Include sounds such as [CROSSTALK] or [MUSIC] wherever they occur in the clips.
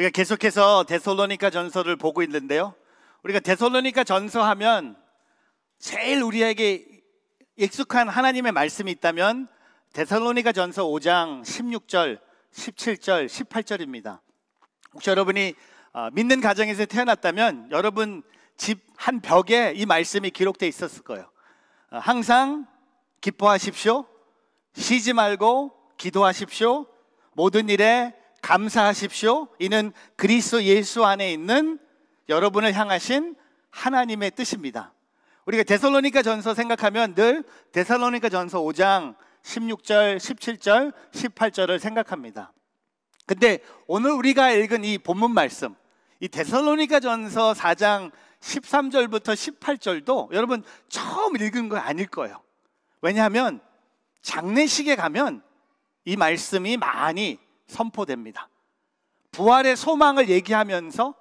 우리가 계속해서 데살로니카 전서를 보고 있는데요. 우리가 데살로니카 전서 하면 제일 우리에게 익숙한 하나님의 말씀이 있다면 데살로니카 전서 5장 16절, 17절, 18절입니다. 혹시 여러분이 어, 믿는 가정에서 태어났다면 여러분 집 한 벽에 이 말씀이 기록되어 있었을 거예요. 어, 항상 기뻐하십시오. 쉬지 말고 기도하십시오. 모든 일에 감사하십시오. 이는 그리스도 예수 안에 있는 여러분을 향하신 하나님의 뜻입니다. 우리가 데살로니가 전서 생각하면 늘 데살로니가 전서 5장 16절, 17절, 18절을 생각합니다. 근데 오늘 우리가 읽은 이 본문 말씀, 이 데살로니가 전서 4장 13절부터 18절도 여러분 처음 읽은 거 아닐 거예요. 왜냐하면 장례식에 가면 이 말씀이 많이 선포됩니다. 부활의 소망을 얘기하면서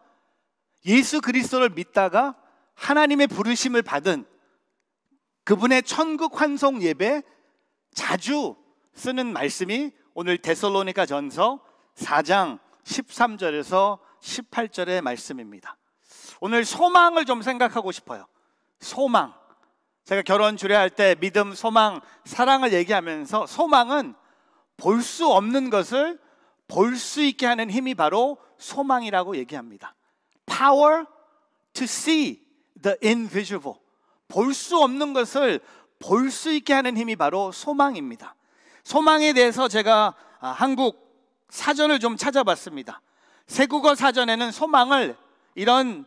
예수 그리스도를 믿다가 하나님의 부르심을 받은 그분의 천국 환송 예배 자주 쓰는 말씀이 오늘 데살로니가 전서 4장 13절에서 18절의 말씀입니다. 오늘 소망을 좀 생각하고 싶어요. 소망. 제가 결혼 주례할 때 믿음, 소망, 사랑을 얘기하면서 소망은 볼 수 없는 것을 볼수 있게 하는 힘이 바로 소망이라고 얘기합니다. Power to see the invisible. 볼 수 없는 것을 볼 수 있게 하는 힘이 바로 소망입니다. 소망에 대해서 제가 아, 한국 사전을 좀 찾아봤습니다. 세국어 사전에는 소망을 이런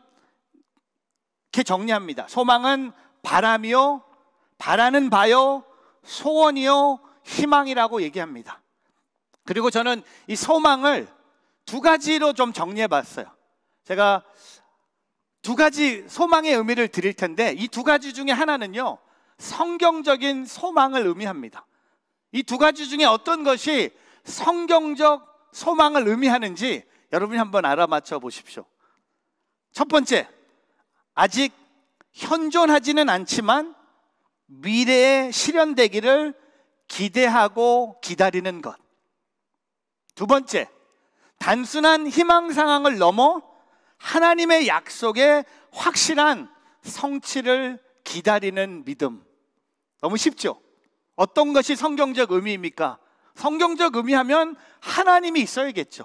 이렇게 정리합니다. 소망은 바람이요, 바라는 바요, 소원이요, 희망이라고 얘기합니다. 그리고 저는 이 소망을 두 가지로 좀 정리해 봤어요. 제가 두 가지 소망의 의미를 드릴 텐데 이 두 가지 중에 하나는요. 성경적인 소망을 의미합니다. 이 두 가지 중에 어떤 것이 성경적 소망을 의미하는지 여러분이 한번 알아맞혀 보십시오. 첫 번째, 아직 현존하지는 않지만 미래에 실현되기를 기대하고 기다리는 것. 두 번째, 단순한 희망 상황을 넘어 하나님의 약속의 확실한 성취를 기다리는 믿음. 너무 쉽죠? 어떤 것이 성경적 의미입니까? 성경적 의미하면 하나님이 있어야겠죠.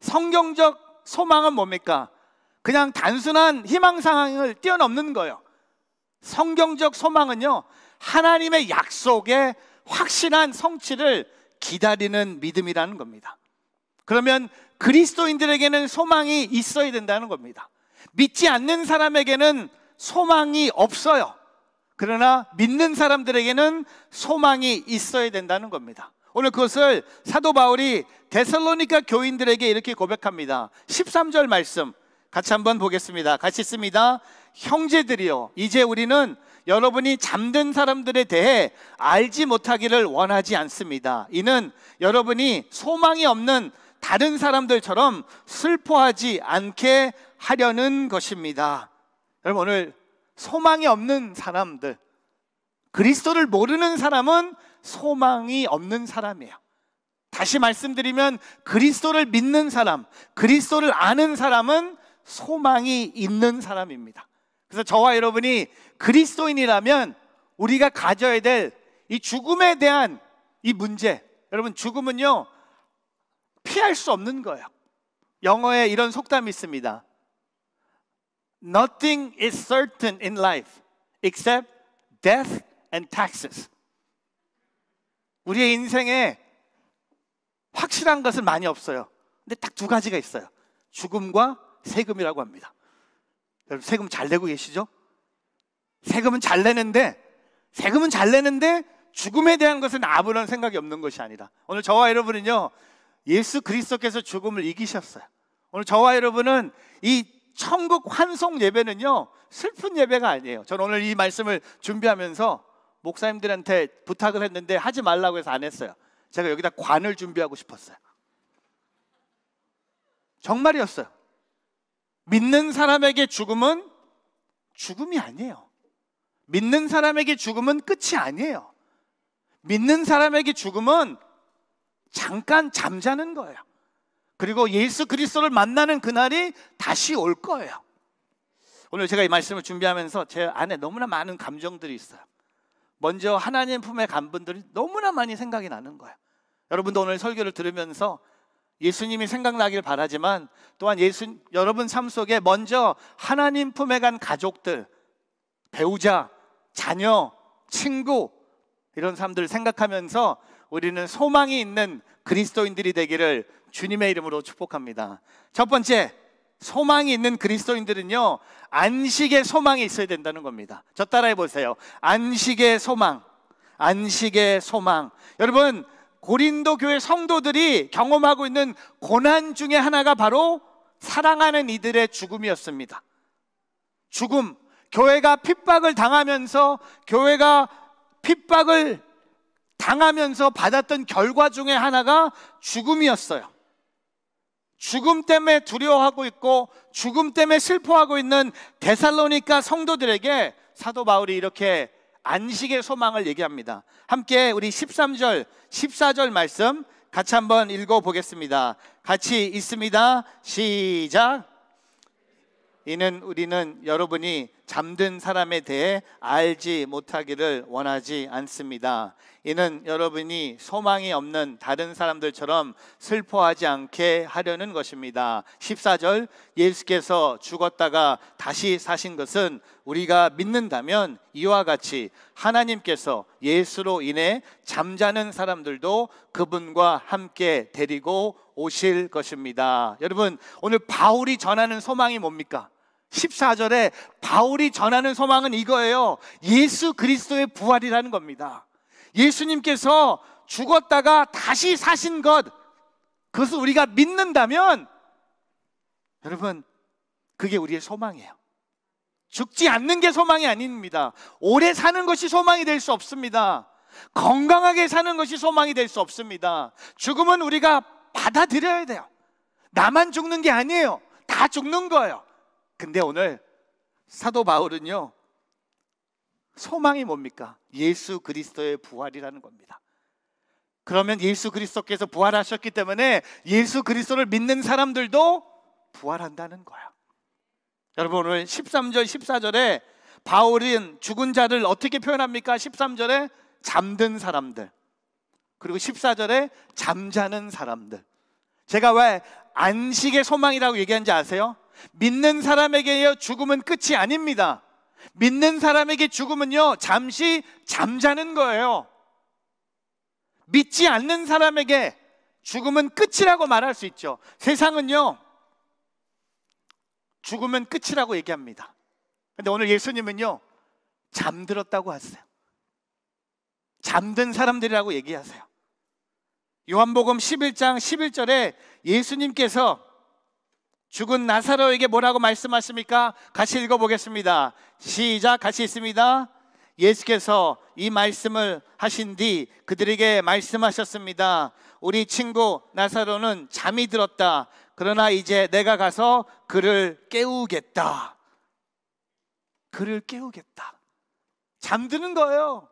성경적 소망은 뭡니까? 그냥 단순한 희망 상황을 뛰어넘는 거예요. 성경적 소망은요, 하나님의 약속의 확실한 성취를 기다리는 믿음이라는 겁니다. 그러면 그리스도인들에게는 소망이 있어야 된다는 겁니다. 믿지 않는 사람에게는 소망이 없어요. 그러나 믿는 사람들에게는 소망이 있어야 된다는 겁니다. 오늘 그것을 사도 바울이 데살로니카 교인들에게 이렇게 고백합니다. 13절 말씀 같이 한번 보겠습니다. 같이 씁니다. 형제들이여, 이제 우리는 여러분이 잠든 사람들에 대해 알지 못하기를 원하지 않습니다. 이는 여러분이 소망이 없는 다른 사람들처럼 슬퍼하지 않게 하려는 것입니다. 여러분, 오늘 소망이 없는 사람들, 그리스도를 모르는 사람은 소망이 없는 사람이에요. 다시 말씀드리면 그리스도를 믿는 사람, 그리스도를 아는 사람은 소망이 있는 사람입니다. 그래서 저와 여러분이 그리스도인이라면 우리가 가져야 될 이 죽음에 대한 이 문제. 여러분, 죽음은요, 피할 수 없는 거예요. 영어에 이런 속담이 있습니다. Nothing is certain in life except death and taxes. 우리의 인생에 확실한 것은 많이 없어요. 근데 딱 두 가지가 있어요. 죽음과 세금이라고 합니다. 여러분 세금 잘 내고 계시죠? 세금은 잘 내는데 세금은 잘 내는데 죽음에 대한 것은 아무런 생각이 없는 것이 아니라 오늘 저와 여러분은요 예수 그리스도께서 죽음을 이기셨어요. 오늘 저와 여러분은 이 천국 환송 예배는요 슬픈 예배가 아니에요. 저는 오늘 이 말씀을 준비하면서 목사님들한테 부탁을 했는데 하지 말라고 해서 안 했어요. 제가 여기다 관을 준비하고 싶었어요. 정말이었어요. 믿는 사람에게 죽음은 죽음이 아니에요. 믿는 사람에게 죽음은 끝이 아니에요. 믿는 사람에게 죽음은 잠깐 잠자는 거예요. 그리고 예수 그리스도를 만나는 그날이 다시 올 거예요. 오늘 제가 이 말씀을 준비하면서 제 안에 너무나 많은 감정들이 있어요. 먼저 하나님 품에 간 분들이 너무나 많이 생각이 나는 거예요. 여러분도 오늘 설교를 들으면서 예수님이 생각나길 바라지만 또한 예수 여러분 삶 속에 먼저 하나님 품에 간 가족들, 배우자, 자녀, 친구 이런 사람들을 생각하면서 우리는 소망이 있는 그리스도인들이 되기를 주님의 이름으로 축복합니다. 첫 번째, 소망이 있는 그리스도인들은요, 안식의 소망이 있어야 된다는 겁니다. 저 따라해 보세요. 안식의 소망. 안식의 소망. 여러분, 고린도 교회 성도들이 경험하고 있는 고난 중에 하나가 바로 사랑하는 이들의 죽음이었습니다. 죽음. 교회가 핍박을 당하면서 교회가 핍박을 당하면서 받았던 결과 중에 하나가 죽음이었어요. 죽음 때문에 두려워하고 있고 죽음 때문에 슬퍼하고 있는 데살로니카 성도들에게 사도 바울이 이렇게 안식의 소망을 얘기합니다. 함께 우리 13절, 14절 말씀 같이 한번 읽어 보겠습니다. 같이 있습니다. 시작. 이는 우리는 여러분이 잠든 사람에 대해 알지 못하기를 원하지 않습니다. 이는 여러분이 소망이 없는 다른 사람들처럼 슬퍼하지 않게 하려는 것입니다. 14절 예수께서 죽었다가 다시 사신 것은 우리가 믿는다면 이와 같이 하나님께서 예수로 인해 잠자는 사람들도 그분과 함께 데리고 오실 것입니다. 여러분, 오늘 바울이 전하는 소망이 뭡니까? 14절에 바울이 전하는 소망은 이거예요. 예수 그리스도의 부활이라는 겁니다. 예수님께서 죽었다가 다시 사신 것, 그것을 우리가 믿는다면, 여러분, 그게 우리의 소망이에요. 죽지 않는 게 소망이 아닙니다. 오래 사는 것이 소망이 될 수 없습니다. 건강하게 사는 것이 소망이 될 수 없습니다. 죽음은 우리가 받아들여야 돼요. 나만 죽는 게 아니에요. 다 죽는 거예요. 근데 오늘 사도 바울은요. 소망이 뭡니까? 예수 그리스도의 부활이라는 겁니다. 그러면 예수 그리스도께서 부활하셨기 때문에 예수 그리스도를 믿는 사람들도 부활한다는 거야. 여러분 오늘 13절 14절에 바울은 죽은 자를 어떻게 표현합니까? 13절에 잠든 사람들. 그리고 14절에 잠자는 사람들. 제가 왜 안식의 소망이라고 얘기한지 아세요? 믿는 사람에게요, 죽음은 끝이 아닙니다. 믿는 사람에게 죽음은요, 잠시 잠자는 거예요. 믿지 않는 사람에게 죽음은 끝이라고 말할 수 있죠. 세상은요, 죽음은 끝이라고 얘기합니다. 근데 오늘 예수님은요, 잠들었다고 하세요. 잠든 사람들이라고 얘기하세요. 요한복음 11장 11절에 예수님께서 죽은 나사로에게 뭐라고 말씀하십니까? 같이 읽어보겠습니다. 시작 같이 있습니다. 예수께서 이 말씀을 하신 뒤 그들에게 말씀하셨습니다. 우리 친구 나사로는 잠이 들었다. 그러나 이제 내가 가서 그를 깨우겠다. 그를 깨우겠다. 잠드는 거예요.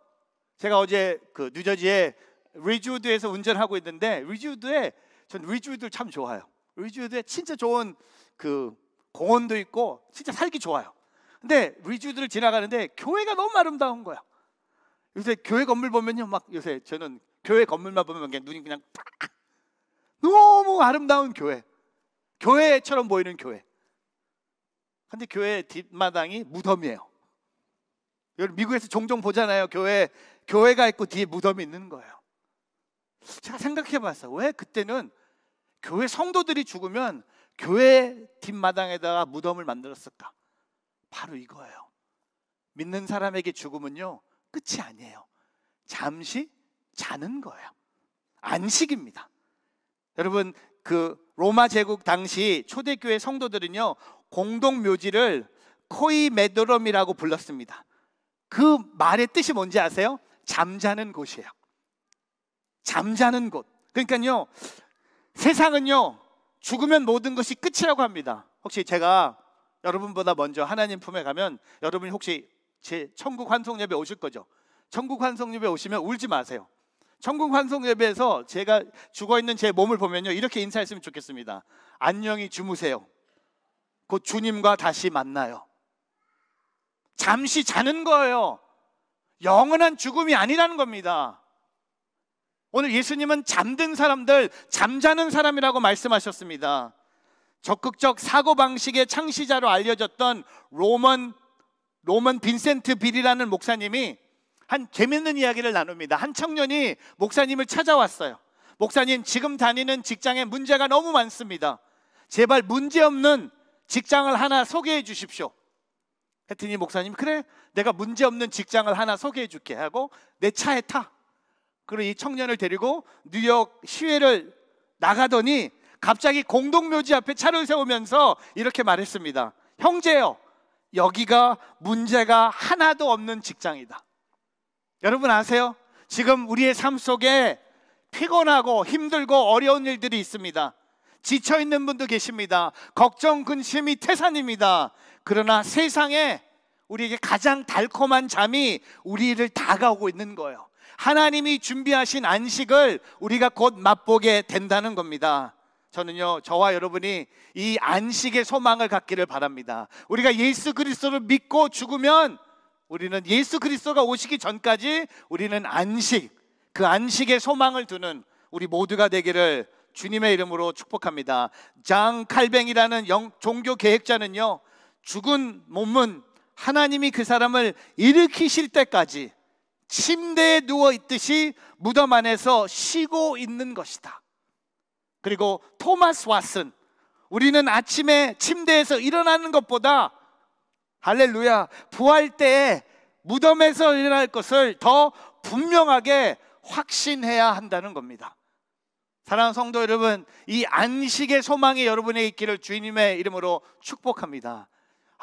제가 어제 그 뉴저지에 리주드에서 운전하고 있는데 리주드에 전 리주드 참 좋아요. 리주드에 진짜 좋은 그 공원도 있고 진짜 살기 좋아요. 근데 리주드를 지나가는데 교회가 너무 아름다운 거야. 요새 교회 건물 보면요, 막 요새 저는 교회 건물만 보면 그냥 눈이 그냥 팍! 너무 아름다운 교회, 교회처럼 보이는 교회. 근데 교회 뒷마당이 무덤이에요. 여러분 미국에서 종종 보잖아요. 교회 교회가 있고 뒤에 무덤이 있는 거예요. 제가 생각해 봤어요. 왜 그때는 교회 성도들이 죽으면 교회 뒷마당에다가 무덤을 만들었을까? 바로 이거예요. 믿는 사람에게 죽음은요, 끝이 아니에요. 잠시 자는 거예요. 안식입니다. 여러분, 그 로마 제국 당시 초대교회 성도들은요, 공동 묘지를 코이 메드럼이라고 불렀습니다. 그 말의 뜻이 뭔지 아세요? 잠자는 곳이에요. 잠자는 곳. 그러니까요, 세상은요, 죽으면 모든 것이 끝이라고 합니다. 혹시 제가 여러분보다 먼저 하나님 품에 가면 여러분이 혹시 제 천국 환송 예배 오실 거죠? 천국 환송 예배 오시면 울지 마세요. 천국 환송 예배에서 제가 죽어 있는 제 몸을 보면요 이렇게 인사했으면 좋겠습니다. 안녕히 주무세요. 곧 주님과 다시 만나요. 잠시 자는 거예요. 영원한 죽음이 아니라는 겁니다. 오늘 예수님은 잠든 사람들, 잠자는 사람이라고 말씀하셨습니다. 적극적 사고방식의 창시자로 알려졌던 로먼, 로먼 빈센트 빌이라는 목사님이 한 재밌는 이야기를 나눕니다. 한 청년이 목사님을 찾아왔어요. 목사님, 지금 다니는 직장에 문제가 너무 많습니다. 제발 문제없는 직장을 하나 소개해 주십시오. 했더니 목사님, 그래, 내가 문제없는 직장을 하나 소개해 줄게 하고 내 차에 타. 그리고 이 청년을 데리고 뉴욕 시외를 나가더니 갑자기 공동묘지 앞에 차를 세우면서 이렇게 말했습니다. 형제여, 여기가 문제가 하나도 없는 직장이다. 여러분 아세요? 지금 우리의 삶 속에 피곤하고 힘들고 어려운 일들이 있습니다. 지쳐 있는 분도 계십니다. 걱정, 근심이 태산입니다. 그러나 세상에 우리에게 가장 달콤한 잠이 우리를 다가오고 있는 거예요. 하나님이 준비하신 안식을 우리가 곧 맛보게 된다는 겁니다. 저는요, 저와 여러분이 이 안식의 소망을 갖기를 바랍니다. 우리가 예수 그리스도를 믿고 죽으면 우리는 예수 그리스도가 오시기 전까지 우리는 안식, 그 안식의 소망을 두는 우리 모두가 되기를 주님의 이름으로 축복합니다. 장 칼뱅이라는 영, 종교 계획자는요, 죽은 몸은 하나님이 그 사람을 일으키실 때까지 침대에 누워 있듯이 무덤 안에서 쉬고 있는 것이다. 그리고 토마스 왓슨, 우리는 아침에 침대에서 일어나는 것보다 할렐루야, 부활 때에 무덤에서 일어날 것을 더 분명하게 확신해야 한다는 겁니다. 사랑하는 성도 여러분, 이 안식의 소망이 여러분의 있기를 주님의 이름으로 축복합니다.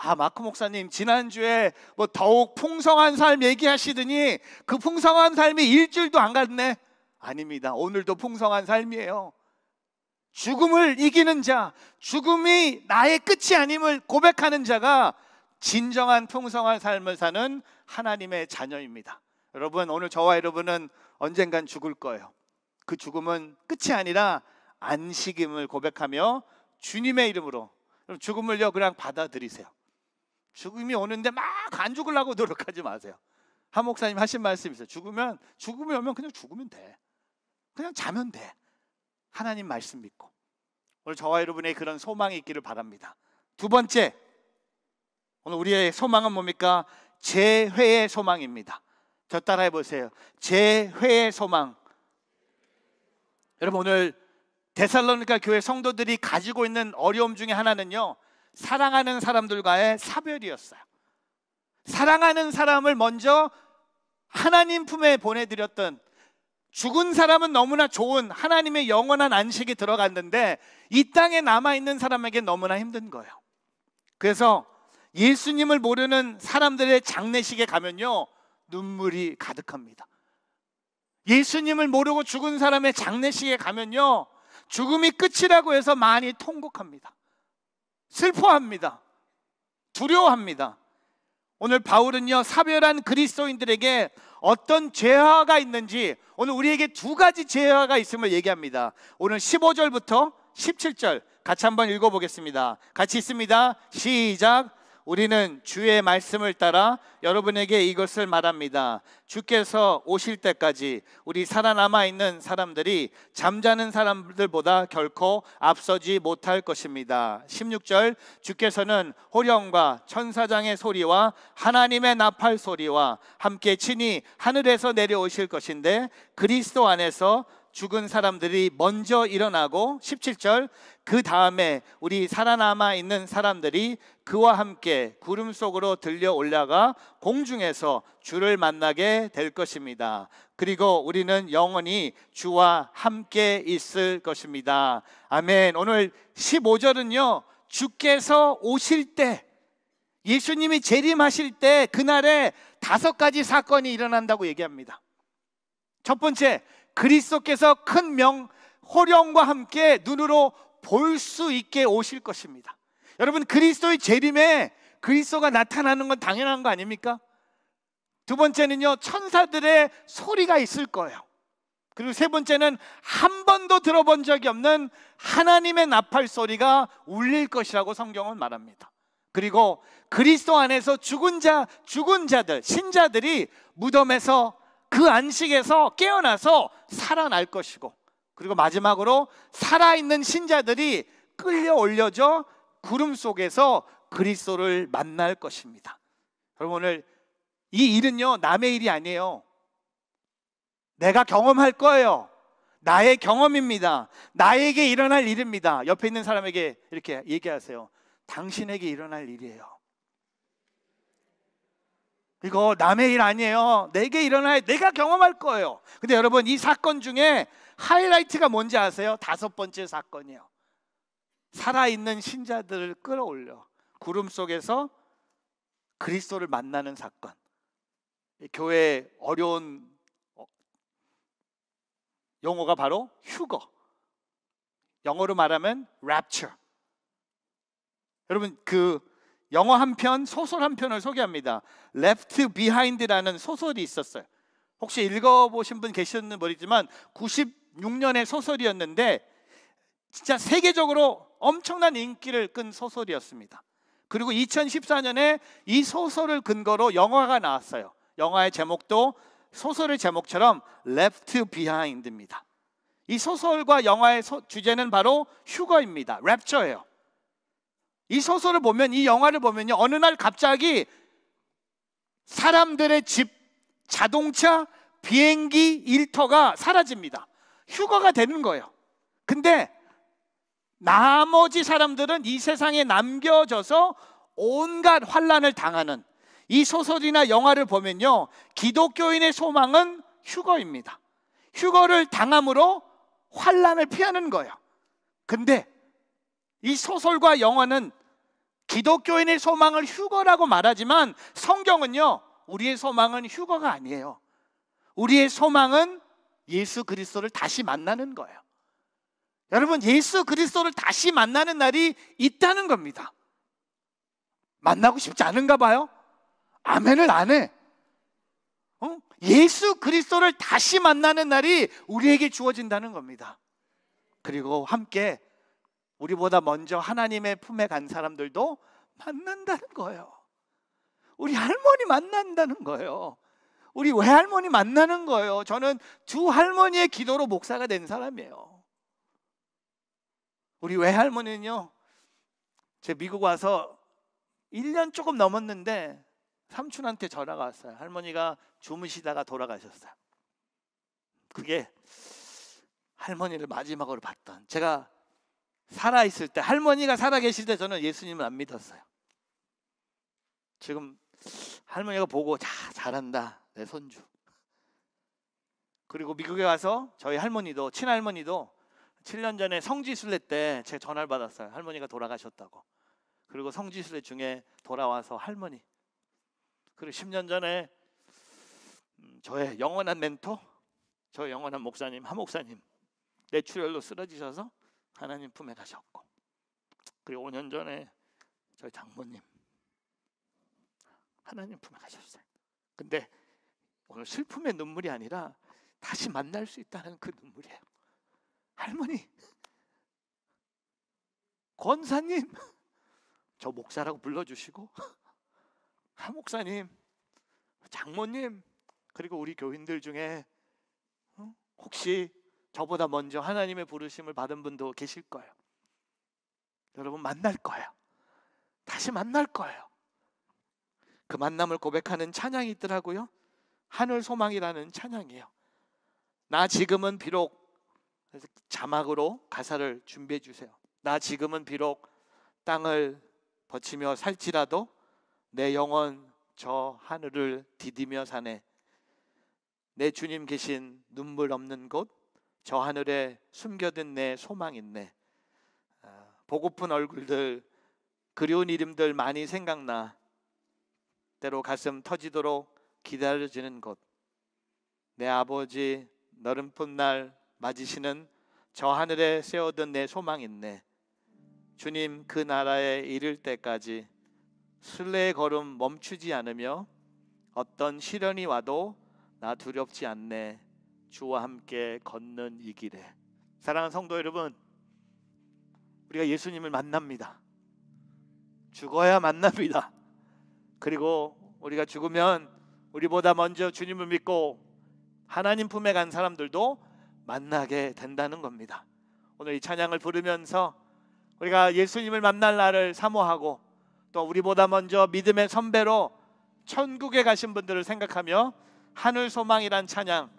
아, 마크 목사님, 지난주에 뭐 더욱 풍성한 삶 얘기하시더니 그 풍성한 삶이 일주일도 안 갔네. 아닙니다. 오늘도 풍성한 삶이에요. 죽음을 이기는 자, 죽음이 나의 끝이 아님을 고백하는 자가 진정한 풍성한 삶을 사는 하나님의 자녀입니다. 여러분, 오늘 저와 여러분은 언젠간 죽을 거예요. 그 죽음은 끝이 아니라 안식임을 고백하며 주님의 이름으로 죽음을요 그냥 받아들이세요. 죽음이 오는데 막 안 죽으려고 [LAUGHS] 노력하지 마세요. 한 목사님 하신 말씀 있어요. 죽으면 죽음이 오면 그냥 죽으면 돼. 그냥 자면 돼. 하나님 말씀 믿고. 오늘 저와 여러분의 그런 소망이 있기를 바랍니다. 두 번째. 오늘 우리의 소망은 뭡니까? 재회의 소망입니다. 저 따라해 보세요. 재회의 소망. 여러분 오늘 데살로니가 교회 성도들이 가지고 있는 어려움 중에 하나는요. 사랑하는 사람들과의 사별이었어요. 사랑하는 사람을 먼저 하나님 품에 보내드렸던 죽은 사람은 너무나 좋은 하나님의 영원한 안식이 들어갔는데 이 땅에 남아있는 사람에게 너무나 힘든 거예요. 그래서 예수님을 모르는 사람들의 장례식에 가면요. 눈물이 가득합니다. 예수님을 모르고 죽은 사람의 장례식에 가면요. 죽음이 끝이라고 해서 많이 통곡합니다. 슬퍼합니다. 두려워합니다. 오늘 바울은요, 사별한 그리스도인들에게 어떤 죄화가 있는지 오늘 우리에게 두 가지 죄화가 있음을 얘기합니다. 오늘 15절부터 17절 같이 한번 읽어보겠습니다. 같이 있습니다. 시작. 우리는 주의 말씀을 따라 여러분에게 이것을 말합니다. 주께서 오실 때까지 우리 살아남아 있는 사람들이 잠자는 사람들보다 결코 앞서지 못할 것입니다. 16절 주께서는 호령과 천사장의 소리와 하나님의 나팔 소리와 함께 친히 하늘에서 내려오실 것인데 그리스도 안에서 죽은 사람들이 먼저 일어나고 17절 그 다음에 우리 살아남아 있는 사람들이 그와 함께 구름 속으로 들려 올라가 공중에서 주를 만나게 될 것입니다. 그리고 우리는 영원히 주와 함께 있을 것입니다. 아멘. 오늘 15절은요. 주께서 오실 때 예수님이 재림하실 때 그날에 다섯 가지 사건이 일어난다고 얘기합니다. 첫 번째, 그리스도께서 큰 명, 호령과 함께 눈으로 볼 수 있게 오실 것입니다. 여러분, 그리스도의 재림에 그리스도가 나타나는 건 당연한 거 아닙니까? 두 번째는요, 천사들의 소리가 있을 거예요. 그리고 세 번째는 한 번도 들어본 적이 없는 하나님의 나팔 소리가 울릴 것이라고 성경은 말합니다. 그리고 그리스도 안에서 죽은 자, 죽은 자들, 신자들이 무덤에서 그 안식에서 깨어나서 살아날 것이고 그리고 마지막으로 살아있는 신자들이 끌려 올려져 구름 속에서 그리스도를 만날 것입니다. 여러분 오늘 이 일은요 남의 일이 아니에요. 내가 경험할 거예요. 나의 경험입니다. 나에게 일어날 일입니다. 옆에 있는 사람에게 이렇게 얘기하세요. 당신에게 일어날 일이에요. 이거 남의 일 아니에요. 내게 일어나야 내가 경험할 거예요. 근데 여러분 이 사건 중에 하이라이트가 뭔지 아세요? 다섯 번째 사건이요. 살아있는 신자들을 끌어올려 구름 속에서 그리스도를 만나는 사건. 교회 어려운 어, 용어가 바로 휴거. 영어로 말하면 rapture. 여러분 그 영화 한 편, 소설 한 편을 소개합니다. Left Behind라는 소설이 있었어요. 혹시 읽어보신 분 계셨는지 모르지만 96년의 소설이었는데 진짜 세계적으로 엄청난 인기를 끈 소설이었습니다. 그리고 2014년에 이 소설을 근거로 영화가 나왔어요. 영화의 제목도 소설의 제목처럼 Left Behind입니다. 이 소설과 영화의 소, 주제는 바로 휴거입니다. 랩처예요. 이 소설을 보면 이 영화를 보면요. 어느 날 갑자기 사람들의 집, 자동차, 비행기, 일터가 사라집니다. 휴거가 되는 거예요. 근데 나머지 사람들은 이 세상에 남겨져서 온갖 환란을 당하는 이 소설이나 영화를 보면요. 기독교인의 소망은 휴거입니다. 휴거를 당함으로 환란을 피하는 거예요. 근데 이 소설과 영화는 기독교인의 소망을 휴거라고 말하지만 성경은요, 우리의 소망은 휴거가 아니에요. 우리의 소망은 예수 그리스도를 다시 만나는 거예요. 여러분, 예수 그리스도를 다시 만나는 날이 있다는 겁니다. 만나고 싶지 않은가 봐요? 아멘을 안 해. 어? 예수 그리스도를 다시 만나는 날이 우리에게 주어진다는 겁니다. 그리고 함께 우리보다 먼저 하나님의 품에 간 사람들도 만난다는 거예요. 우리 할머니 만난다는 거예요. 우리 외할머니 만나는 거예요. 저는 두 할머니의 기도로 목사가 된 사람이에요. 우리 외할머니는요, 제 미국 와서 1년 조금 넘었는데 삼촌한테 전화가 왔어요. 할머니가 주무시다가 돌아가셨어요. 그게 할머니를 마지막으로 봤던 제가 살아 있을 때 할머니가 살아 계실 때 저는 예수님을 안 믿었어요. 지금 할머니가 보고 자 잘한다 내 손주. 그리고 미국에 와서 저희 할머니도 친할머니도 7년 전에 성지순례 때 제 전화를 받았어요. 할머니가 돌아가셨다고. 그리고 성지순례 중에 돌아와서 할머니. 그리고 10년 전에 음, 저의 영원한 멘토, 저의 영원한 목사님 한 목사님 뇌출혈로 쓰러지셔서 하나님 품에 가셨고 그리고 5년 전에 저희 장모님 하나님 품에 가셨어요. 근데 오늘 슬픔의 눈물이 아니라 다시 만날 수 있다는 그 눈물이에요. 할머니, 권사님, 저 목사라고 불러주시고 하 목사님, 장모님, 그리고 우리 교인들 중에 어? 혹시 저보다 먼저 하나님의 부르심을 받은 분도 계실 거예요. 여러분 만날 거예요. 다시 만날 거예요. 그 만남을 고백하는 찬양이 있더라고요. 하늘 소망이라는 찬양이에요. 나 지금은 비록 자막으로 가사를 준비해 주세요. 나 지금은 비록 땅을 버치며 살지라도 내 영혼 저 하늘을 디디며 사네. 내 주님 계신 눈물 없는 곳저 하늘에 숨겨둔 내 소망 있네. 아, 보고픈 얼굴들, 그리운 이름들 많이 생각나. 때로 가슴 터지도록 기다려지는 곳. 내 아버지 너른쁜 날 맞이시는 저 하늘에 세워둔 내 소망 있네. 주님 그 나라에 이를 때까지 순례의 걸음 멈추지 않으며 어떤 시련이 와도 나 두렵지 않네. 주와 함께 걷는 이 길에 사랑하는 성도 여러분 우리가 예수님을 만납니다. 죽어야 만납니다. 그리고 우리가 죽으면 우리보다 먼저 주님을 믿고 하나님 품에 간 사람들도 만나게 된다는 겁니다. 오늘 이 찬양을 부르면서 우리가 예수님을 만날 날을 사모하고 또 우리보다 먼저 믿음의 선배로 천국에 가신 분들을 생각하며 하늘 소망이란 찬양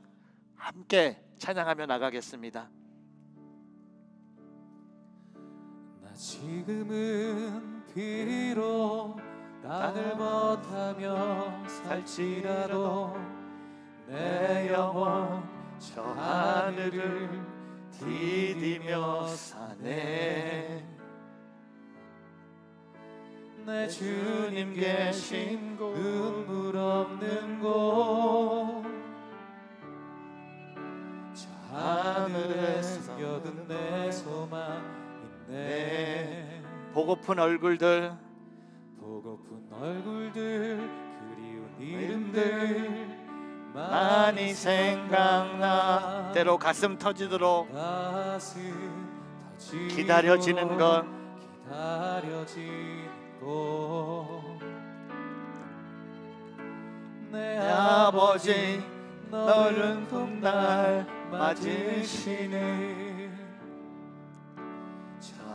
함께 찬양하며 나가겠습니다. 나 지금은 비로 땅을 벗하며 살지라도 내 영혼 저 하늘을 디디며 사네 내 주님 계신 곳 음, 음, 음. 눈물 없는 곳 하늘에 아, 숨겨둔 내 소망 있네 보고픈 얼굴들 보고픈 얼굴들 그리운 이름들 많이 생각나 때로 가슴 터지도록 가슴 터지도록 기다려지는 것 기다려지는 것내 아버지 너른 품날 맞으시네저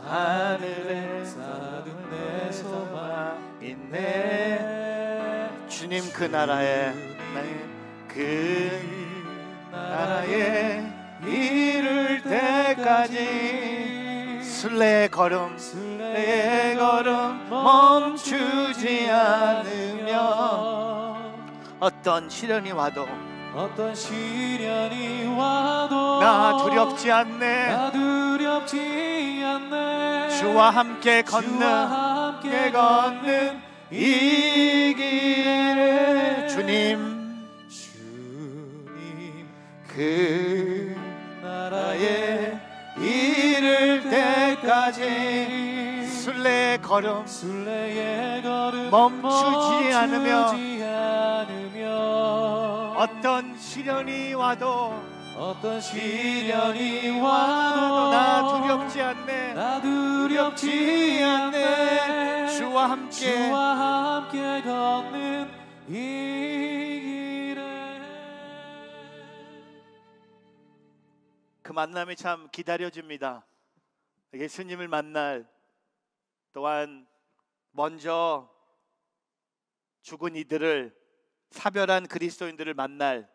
하늘에 사둔 내 소망 있네 주님 그 나라에 네, 그 나라에 이를 때까지 술래의 걸음 술래의 걸음 멈추지 않으며 어떤 시련이 와도 어떤 시련이 와도 나 두렵지 않네 나 두렵지 않네 주와 함께 걷는 주와 함께 걷는 이 길에 주님 주님 그 나라에 이를 때까지 술래의 걸음 술래의 걸음 멈추지, 멈추지 않으며 어떤 시련이 와도 어떤 시련이 와도 나 두렵지 않네 나 두렵지 않네 주와 함께 주와 함께 걷는 이 길에 그 만남이 참 기다려집니다 예수님을 만날 또한 먼저 죽은 이들을 사별한 그리스도인들을 만날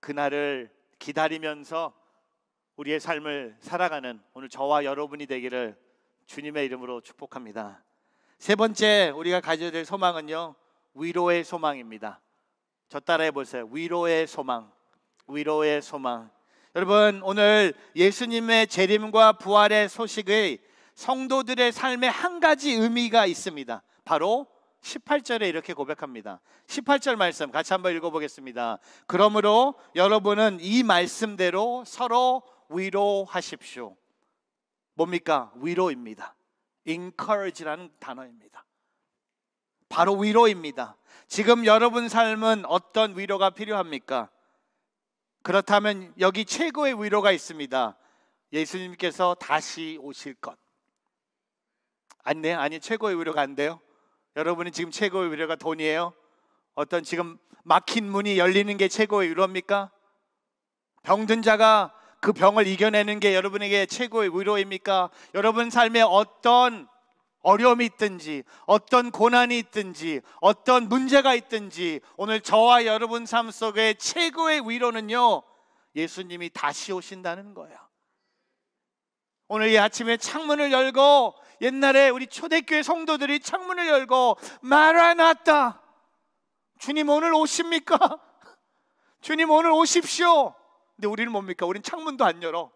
그날을 기다리면서 우리의 삶을 살아가는 오늘 저와 여러분이 되기를 주님의 이름으로 축복합니다. 세 번째 우리가 가져야 될 소망은요. 위로의 소망입니다. 저 따라해 보세요. 위로의 소망. 위로의 소망. 여러분, 오늘 예수님의 재림과 부활의 소식의 성도들의 삶에 한 가지 의미가 있습니다. 바로 18절에 이렇게 고백합니다. 18절 말씀 같이 한번 읽어보겠습니다. 그러므로 여러분은 이 말씀대로 서로 위로하십시오. 뭡니까? 위로입니다. encourage라는 단어입니다. 바로 위로입니다. 지금 여러분 삶은 어떤 위로가 필요합니까? 그렇다면 여기 최고의 위로가 있습니다. 예수님께서 다시 오실 것. 아니, 아니, 최고의 위로가 안 돼요? 여러분이 지금 최고의 위로가 돈이에요? 어떤 지금 막힌 문이 열리는 게 최고의 위로입니까? 병든 자가 그 병을 이겨내는 게 여러분에게 최고의 위로입니까? 여러분 삶에 어떤 어려움이 있든지 어떤 고난이 있든지 어떤 문제가 있든지 오늘 저와 여러분 삶 속의 최고의 위로는요 예수님이 다시 오신다는 거야 오늘 이 아침에 창문을 열고 옛날에 우리 초대교회 성도들이 창문을 열고 말아놨다. 주님 오늘 오십니까? [LAUGHS] 주님 오늘 오십시오. 근데 우리는 뭡니까? 우린 창문도 안 열어.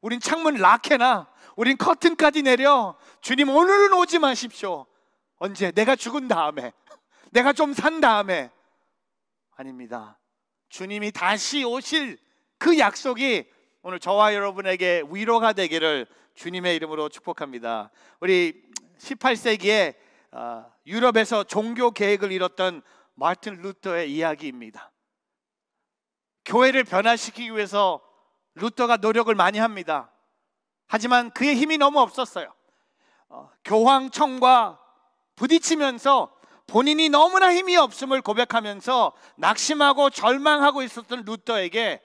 우린 창문 락해놔 우린 커튼까지 내려. 주님 오늘은 오지 마십시오. 언제? 내가 죽은 다음에. [LAUGHS] 내가 좀 산 다음에. 아닙니다. 주님이 다시 오실 그 약속이 오늘 저와 여러분에게 위로가 되기를 주님의 이름으로 축복합니다. 우리 18세기에 아, 유럽에서 종교 계획을 이뤘던 마틴 루터의 이야기입니다. 교회를 변화시키기 위해서 루터가 노력을 많이 합니다. 하지만 그의 힘이 너무 없었어요. 어, 교황청과 부딪히면서 본인이 너무나 힘이 없음을 고백하면서 낙심하고 절망하고 있었던 루터에게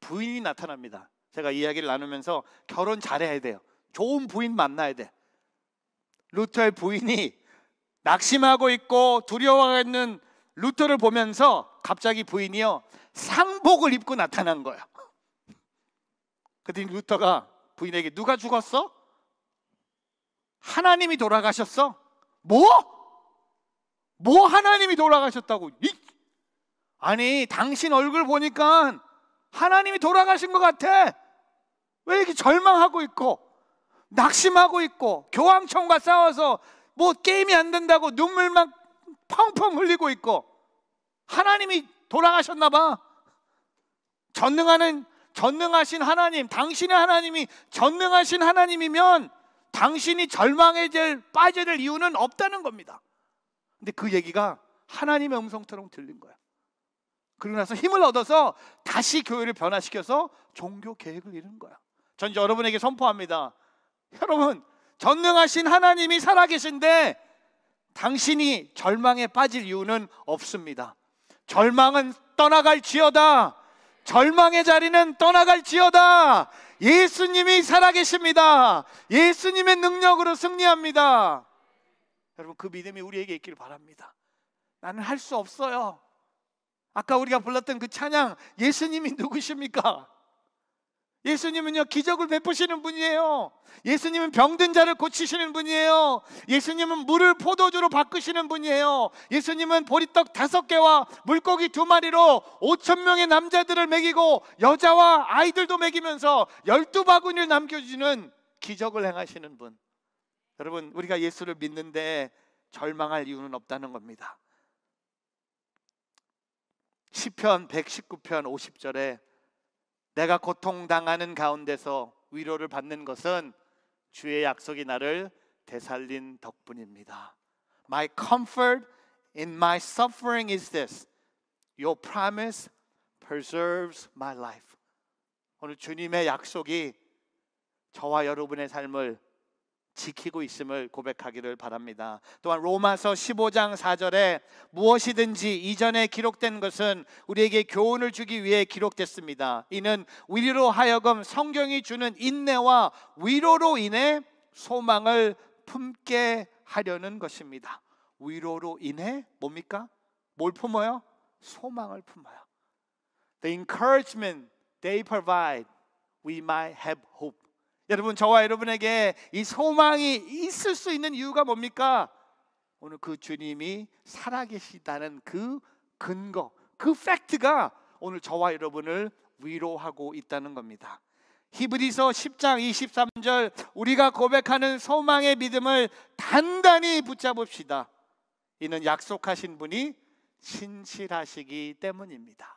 부인이 나타납니다. 제가 이야기를 나누면서 결혼 잘해야 돼요. 좋은 부인 만나야 돼. 루터의 부인이 낙심하고 있고 두려워하는 루터를 보면서 갑자기 부인이요 상복을 입고 나타난 거예요. 그랬더니 루터가 부인에게 누가 죽었어? 하나님이 돌아가셨어? 뭐? 뭐 하나님이 돌아가셨다고? 이? 아니 당신 얼굴 보니까 하나님이 돌아가신 것 같아. 왜 이렇게 절망하고 있고 낙심하고 있고 교황청과 싸워서 뭐 게임이 안 된다고 눈물만 펑펑 흘리고 있고 하나님이 돌아가셨나 봐. 전능하는 전능하신 하나님, 당신의 하나님이 전능하신 하나님이면 당신이 절망에 제빠져들 이유는 없다는 겁니다. 근데 그 얘기가 하나님의 음성처럼 들린 거야. 그러고 나서 힘을 얻어서 다시 교회를 변화시켜서 종교 계획을 이룬 거야. 전 이제 여러분에게 선포합니다. 여러분, 전능하신 하나님이 살아계신데 당신이 절망에 빠질 이유는 없습니다. 절망은 떠나갈지어다. 절망의 자리는 떠나갈지어다. 예수님이 살아계십니다. 예수님의 능력으로 승리합니다. 여러분, 그 믿음이 우리에게 있기를 바랍니다. 나는 할 수 없어요. 아까 우리가 불렀던 그 찬양, 예수님이 누구십니까? 예수님은요, 기적을 베푸시는 분이에요. 예수님은 병든 자를 고치시는 분이에요. 예수님은 물을 포도주로 바꾸시는 분이에요. 예수님은 보리떡 다섯 개와 물고기 두 마리로 오천 명의 남자들을 먹이고 여자와 아이들도 먹이면서 열두 바구니를 남겨주는 기적을 행하시는 분. 여러분, 우리가 예수를 믿는데 절망할 이유는 없다는 겁니다. 시편 119편 50절에 내가 고통당하는 가운데서 위로를 받는 것은 주의 약속이 나를 되살린 덕분입니다. My comfort in my suffering is this. Your promise preserves my life. 오늘 주님의 약속이 저와 여러분의 삶을 지키고 있음을 고백하기를 바랍니다. 또한 로마서 15장 4절에 무엇이든지 이전에 기록된 것은 우리에게 교훈을 주기 위해 기록됐습니다. 이는 우로 하여금 성경이 주는 인내와 위로로 인해 소망을 품게 하려는 것입니다. 위로로 인해 뭡니까? 뭘 품어요? 소망을 품어요. The encouragement they provide, we might have hope. 여러분 저와 여러분에게 이 소망이 있을 수 있는 이유가 뭡니까? 오늘 그 주님이 살아계시다는 그 근거, 그 팩트가 오늘 저와 여러분을 위로하고 있다는 겁니다. 히브리서 10장 23절 우리가 고백하는 소망의 믿음을 단단히 붙잡읍시다. 이는 약속하신 분이 신실하시기 때문입니다.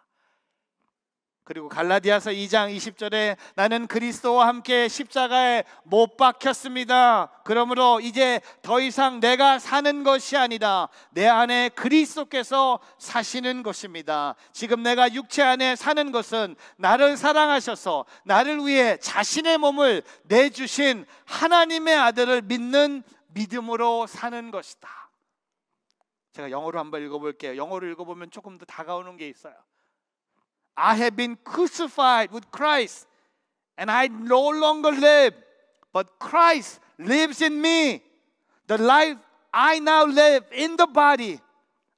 그리고 갈라디아서 2장 20절에 나는 그리스도와 함께 십자가에 못 박혔습니다. 그러므로 이제 더 이상 내가 사는 것이 아니다. 내 안에 그리스도께서 사시는 것입니다. 지금 내가 육체 안에 사는 것은 나를 사랑하셔서 나를 위해 자신의 몸을 내주신 하나님의 아들을 믿는 믿음으로 사는 것이다. 제가 영어로 한번 읽어볼게요. 영어로 읽어보면 조금 더 다가오는 게 있어요. I have been crucified with Christ, and I no longer live, but Christ lives in me. The life I now live in the body,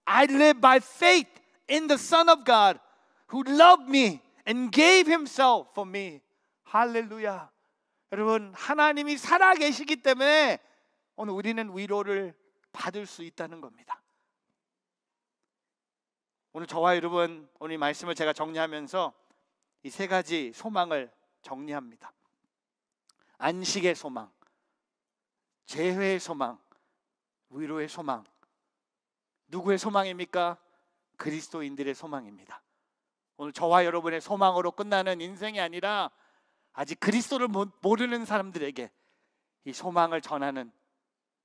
I live by faith in the Son of God who loved me and gave himself for me. Hallelujah! 여러분, 하나님이 살아계시기 때문에 오늘 우리는 위로를 받을 수 있다는 겁니다. 오늘 저와 여러분 오늘 말씀을 제가 정리하면서 이 세 가지 소망을 정리합니다. 안식의 소망, 재회의 소망, 위로의 소망. 누구의 소망입니까? 그리스도인들의 소망입니다. 오늘 저와 여러분의 소망으로 끝나는 인생이 아니라 아직 그리스도를 모르는 사람들에게 이 소망을 전하는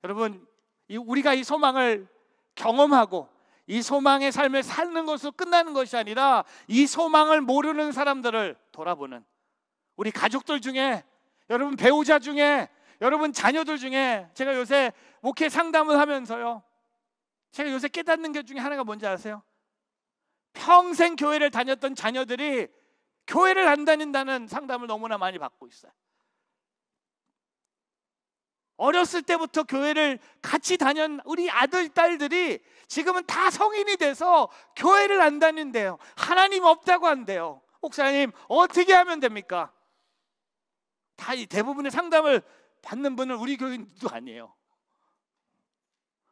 여러분 우리가 이 소망을 경험하고 이 소망의 삶을 사는 것으로 끝나는 것이 아니라 이 소망을 모르는 사람들을 돌아보는 우리 가족들 중에 여러분 배우자 중에 여러분 자녀들 중에 제가 요새 목회 상담을 하면서요 제가 요새 깨닫는 것 중에 하나가 뭔지 아세요? 평생 교회를 다녔던 자녀들이 교회를 안 다닌다는 상담을 너무나 많이 받고 있어요 어렸을 때부터 교회를 같이 다녔 우리 아들, 딸들이 지금은 다 성인이 돼서 교회를 안 다닌대요. 하나님 없다고 한대요. 목사님, 어떻게 하면 됩니까? 다 대부분의 상담을 받는 분은 우리 교인도 아니에요.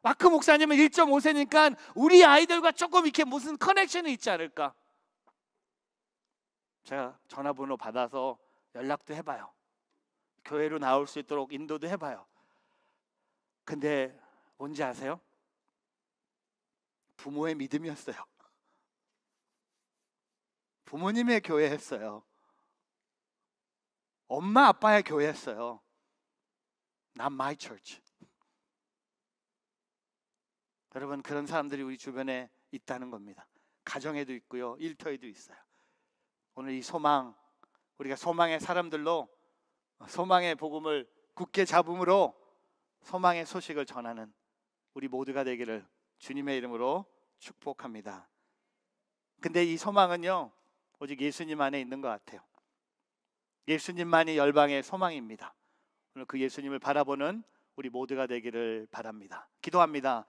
마크 목사님은 1.5세니까 우리 아이들과 조금 이렇게 무슨 커넥션이 있지 않을까? 제가 전화번호 받아서 연락도 해봐요. 교회로 나올 수 있도록 인도도 해봐요. 근데 뭔지 아세요? 부모의 믿음이었어요. 부모님의 교회였어요. 엄마 아빠의 교회였어요. Not my church. 여러분 그런 사람들이 우리 주변에 있다는 겁니다. 가정에도 있고요, 일터에도 있어요. 오늘 이 소망 우리가 소망의 사람들로 소망의 복음을 굳게 잡음으로 소망의 소식을 전하는 우리 모두가 되기를 주님의 이름으로 축복합니다. 근데 이 소망은요, 오직 예수님 안에 있는 것 같아요. 예수님만이 열방의 소망입니다. 오늘 그 예수님을 바라보는 우리 모두가 되기를 바랍니다. 기도합니다.